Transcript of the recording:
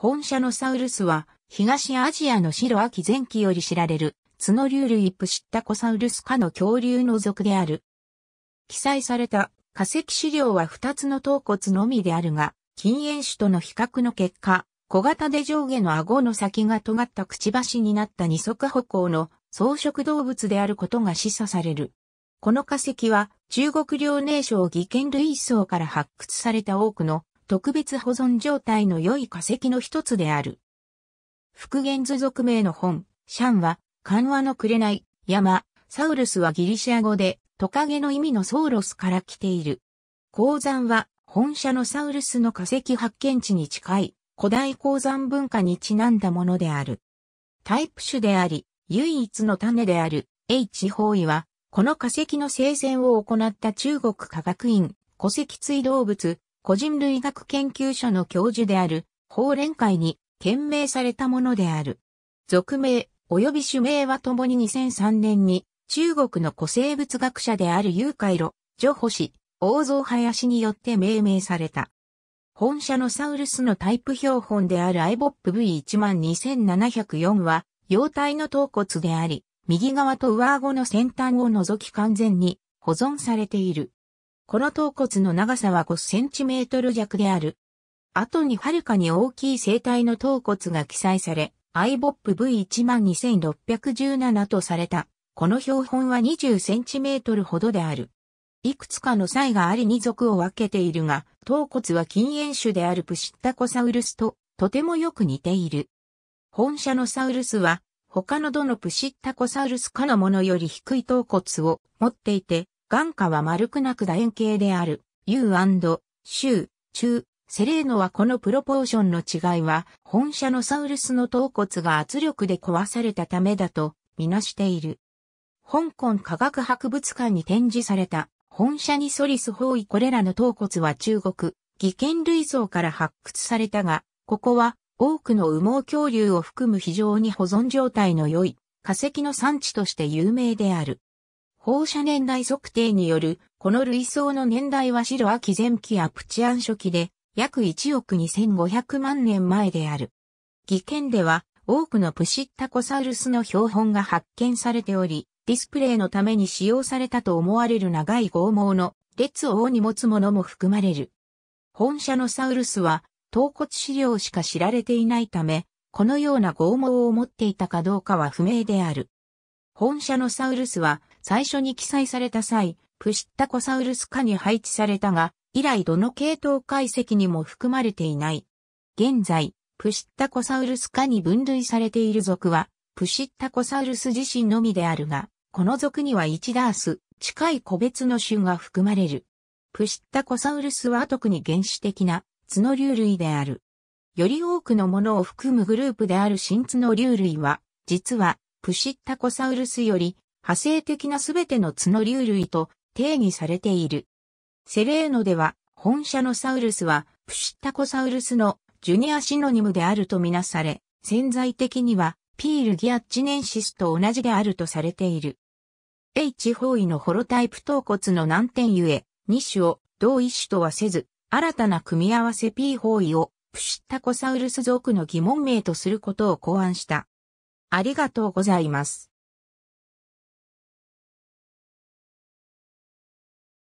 本社のサウルスは、東アジアの白秋前期より知られる、角竜類プシッタコサウルス科の恐竜の属である。記載された化石資料は2つの頭骨のみであるが、禁煙種との比較の結果、小型で上下の顎の先が尖ったくちばしになった二足歩行の草食動物であることが示唆される。この化石は中国領寧省技研類層から発掘された多くの特別保存状態の良い化石の一つである。復元図属名の本、シャンは、緩和の紅、山、サウルスはギリシア語で、トカゲの意味のソウロスから来ている。鉱山は、本社のサウルスの化石発見地に近い、古代鉱山文化にちなんだものである。タイプ種であり、唯一の種である H 方位は、この化石の生前を行った中国科学院、古石追動物個人類学研究所の教授である、法連会に、懸命されたものである。俗名、及び種名はともに2003年に、中国の古生物学者であるユ海路、女保ジ氏、大蔵林によって命名された。本社のサウルスのタイプ標本である IBOPV12704 は、幼体の頭骨であり、右側と上顎の先端を除き完全に保存されている。この頭骨の長さは5センチメートル弱である。後にはるかに大きい生体の頭骨が記載され、IBOP V12617 とされた。この標本は20センチメートルほどである。いくつかの際があり二族を分けているが、頭骨は禁煙種であるプシッタコサウルスととてもよく似ている。本社のサウルスは他のどのプシッタコサウルスかのものより低い頭骨を持っていて、眼下は丸くなく楕円形である。U&C、中、セレーノはこのプロポーションの違いは、本社のサウルスの頭骨が圧力で壊されたためだと、みなしている。香港科学博物館に展示された、本社にソリス包囲これらの頭骨は中国、技研類像から発掘されたが、ここは、多くの羽毛恐竜を含む非常に保存状態の良い、化石の産地として有名である。放射年代測定による、この類想の年代は白亜紀前期アプチアン初期で、約1億2500万年前である。技研では、多くのプシッタコサウルスの標本が発見されており、ディスプレイのために使用されたと思われる長い剛毛の列をに持つものも含まれる。本社のサウルスは、頭骨資料しか知られていないため、このような剛毛を持っていたかどうかは不明である。本社のサウルスは、最初に記載された際、プシッタコサウルス科に配置されたが、以来どの系統解析にも含まれていない。現在、プシッタコサウルス科に分類されている属は、プシッタコサウルス自身のみであるが、この属には1ダース、近い個別の種が含まれる。プシッタコサウルスは特に原始的な角竜類である。より多くのものを含むグループである新角竜類は、実はプシッタコサウルスより派生的なすべての角竜類と定義されている。セレーノでは、本社のサウルスは、プシッタコサウルスのジュニアシノニムであるとみなされ、潜在的には、ピールギアッチネンシスと同じであるとされている。H 方位のホロタイプ頭骨の難点ゆえ、2種を同一種とはせず、新たな組み合わせ P 方位をプシッタコサウルス族の疑問名とすることを考案した。ありがとうございます。